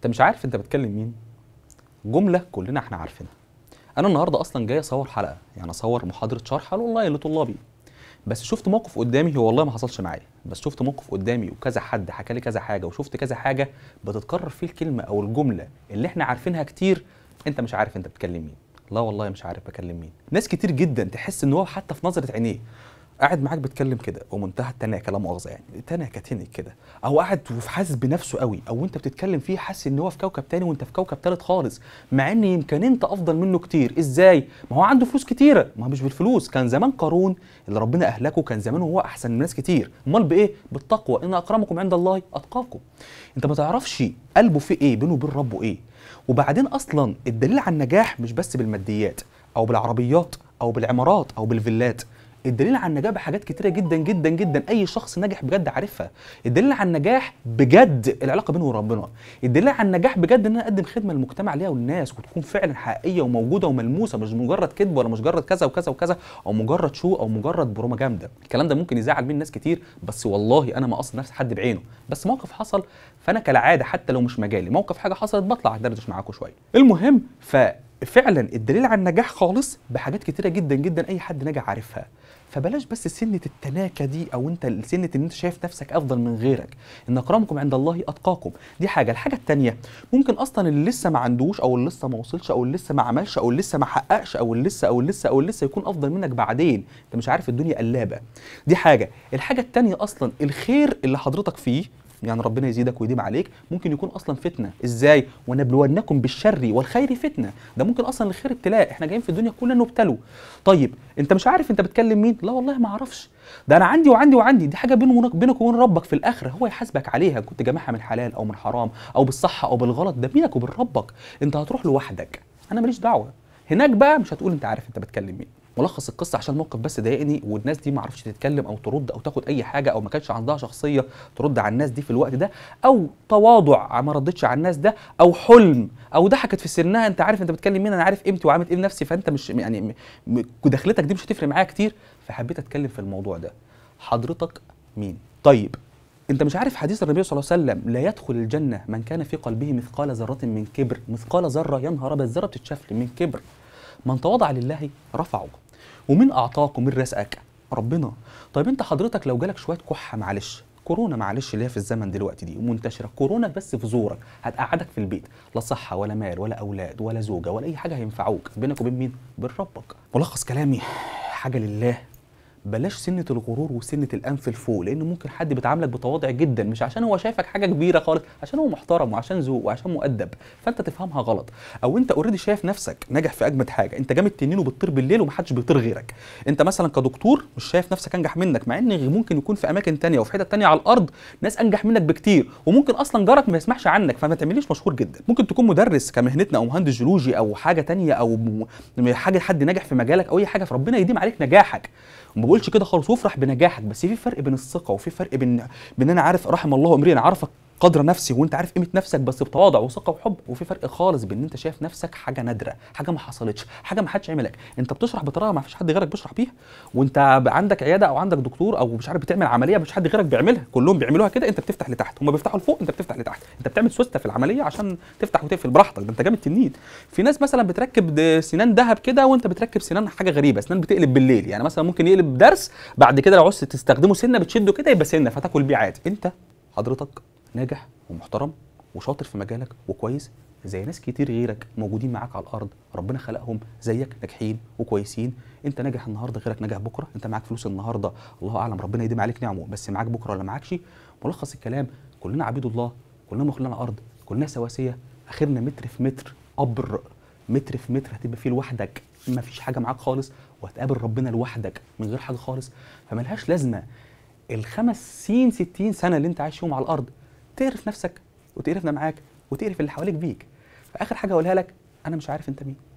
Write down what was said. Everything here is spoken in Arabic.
انت مش عارف انت بتكلم مين جمله كلنا احنا عارفينها انا النهارده اصلا جاي اصور حلقه يعني اصور محاضره شرح على لطلابي بس شفت موقف قدامي هو والله ما حصلش معايا بس شفت موقف قدامي وكذا حد حكى لي كذا حاجه وشفت كذا حاجه بتتكرر فيه الكلمه او الجمله اللي احنا عارفينها كتير انت مش عارف انت بتكلم مين لا والله مش عارف بكلم مين ناس كتير جدا تحس ان هو حتى في نظره عينيه قاعد معاك بيتكلم كده ومنتهى التانية كلام مؤاخذه يعني تناكه تنك كده او قاعد وحاسس بنفسه قوي او انت بتتكلم فيه حاسس ان هو في كوكب تاني وانت في كوكب تالت خالص مع ان يمكن انت افضل منه كتير ازاي ما هو عنده فلوس كتيره ما هو مش بالفلوس كان زمان قارون اللي ربنا اهلكه كان زمان هو احسن من ناس كتير امال بايه بالتقوى ان اكرمكم عند الله اتقاكم انت ما تعرفش قلبه في ايه بينه وبين ربه ايه وبعدين اصلا الدليل على النجاح مش بس بالماديات او بالعربيات او بالعمارات او بالفيلات الدليل على النجاح بحاجات كتيرة جدا جدا جدا أي شخص ناجح بجد عارفها الدليل على النجاح بجد العلاقة بينه وربنا الدليل على النجاح بجد إن أنا أقدم خدمة للمجتمع ليها والناس وتكون فعلا حقيقية وموجودة وملموسة مش مجرد كذب ولا مجرد كذا وكذا وكذا أو مجرد شو أو مجرد برومة جامدة الكلام ده ممكن يزعل من ناس كتير بس والله أنا ما قصد نفس حد بعينه بس موقف حصل فأنا كالعادة حتى لو مش مجالي موقف حاجة حصلت بطلع أدردش معاكم شوية المهم ف فعلا الدليل على النجاح خالص بحاجات كتيره جدا جدا اي حد نجح عارفها فبلاش بس سنه التناكه دي او انت سنه ان انت شايف نفسك افضل من غيرك ان اكرمكم عند الله اتقاكم دي حاجه الحاجه الثانيه ممكن اصلا اللي لسه ما عندوش او اللي لسه ما وصلش او اللي لسه ما عملش او اللي لسه ما حققش او اللي لسه او اللي لسه او اللي لسه يكون افضل منك بعدين انت مش عارف الدنيا قلابه دي حاجه الحاجه الثانيه اصلا الخير اللي حضرتك فيه يعني ربنا يزيدك ويديم عليك ممكن يكون اصلا فتنه ازاي ونبلونكم بالشر والخير فتنه ده ممكن اصلا الخير ابتلاء احنا جايين في الدنيا كلنا نبتلوا طيب انت مش عارف انت بتكلم مين لا والله ما اعرفش ده انا عندي وعندي وعندي دي حاجه بينك بينك وبين ربك في الاخره هو يحاسبك عليها كنت جامعها من حلال او من حرام او بالصح او بالغلط ده بينك وبين ربك انت هتروح لوحدك انا ماليش دعوه هناك بقى مش هتقول انت عارف انت بتكلم مين ملخص القصه عشان الموقف بس ضايقني والناس دي ما عرفتش تتكلم او ترد او تاخد اي حاجه او ما كانش عندها شخصيه ترد على الناس دي في الوقت ده او تواضع ما ردتش على الناس ده او حلم او ضحكت في سنها انت عارف انت بتكلم مين انا عارف قيمتي وعامل ايه بنفسي فانت مش يعني دخلتك دي مش هتفرق معايا كتير فحبيت اتكلم في الموضوع ده حضرتك مين طيب انت مش عارف حديث النبي صلى الله عليه وسلم لا يدخل الجنه من كان في قلبه مثقال ذره من كبر مثقال ذره يا نهار الذره بتتشاف من كبر من تواضع لله رفعه ومين اعطاك ومين رزقك ربنا طيب انت حضرتك لو جالك شويه كحه معلش كورونا معلش اللي هي في الزمن دلوقتي دي ومنتشره كورونا بس في زورك هتقعدك في البيت لا صحه ولا مال ولا اولاد ولا زوجه ولا اي حاجه هينفعوك بينك وبين مين بين ربك ملخص كلامي حاجه لله بلاش سنه الغرور وسنه الانف الفوق لان ممكن حد بيتعاملك بتواضع جدا مش عشان هو شايفك حاجه كبيره خالص عشان هو محترم وعشان ذوق وعشان مؤدب فانت تفهمها غلط او انت اوريدي شايف نفسك ناجح في اجمد حاجه انت جامد تنين وبتطير بالليل ومحدش بيطير غيرك انت مثلا كدكتور مش شايف نفسك انجح منك مع ان ممكن يكون في اماكن تانية وفي حتت تانية على الارض ناس انجح منك بكتير وممكن اصلا جارك ما يسمحش عنك فما تعمليش مشهور جدا ممكن تكون مدرس كمهنتنا او مهندس جيولوجي او حاجه تانية او حاجه حد ناجح في مجالك او اي حاجه فربنا يديم عليك نجاحك تقولش كده خالص وافرح بنجاحك بس في فرق بين الثقه وفي فرق بين ان انا عارف رحم الله امرئ انا عارفك قدر نفسي وانت عارف قيمه نفسك بس بتواضع وثقه وحب وفي فرق خالص بين انت شايف نفسك حاجه نادره حاجه ما حصلتش حاجه ما حدش عملك انت بتشرح بطريقه ما فيش حد غيرك بيشرح بيها وانت عندك عياده او عندك دكتور او مش عارف بتعمل عمليه مش حد غيرك بيعملها كلهم بيعملوها كده انت بتفتح لتحت هم بيفتحوا لفوق انت بتفتح لتحت انت بتعمل سوسته في العمليه عشان تفتح وتقفل براحتك ده انت جامد تنين في ناس مثلا بتركب سنان ذهب كده وانت بتركب سنان حاجه غريبه سنان بتقلب بالليل يعني مثلا ممكن يقلب درس بعد كده لو عوزت تستخدمه سنه بتشده كده يبقى سنه فتاكل بيه عادي انت حضرتك ناجح ومحترم وشاطر في مجالك وكويس زي ناس كتير غيرك موجودين معاك على الارض ربنا خلقهم زيك ناجحين وكويسين انت ناجح النهارده غيرك ناجح بكره انت معاك فلوس النهارده الله اعلم ربنا يديم عليك نعمه بس معاك بكره ولا معاكش ملخص الكلام كلنا عبيد الله كلنا مخلوقين الارض كلنا سواسيه اخرنا متر في متر قبر متر في متر هتبقى فيه لوحدك ما فيش حاجه معاك خالص وهتقابل ربنا لوحدك من غير حاجه خالص فملهاش لازمه الخمس سين ستين سنه اللي انت عايش فيهم على الارض تعرف نفسك وتعرف اللي معاك وتعرف اللي حواليك بيك فاخر حاجه اقولها لك انا مش عارف انت مين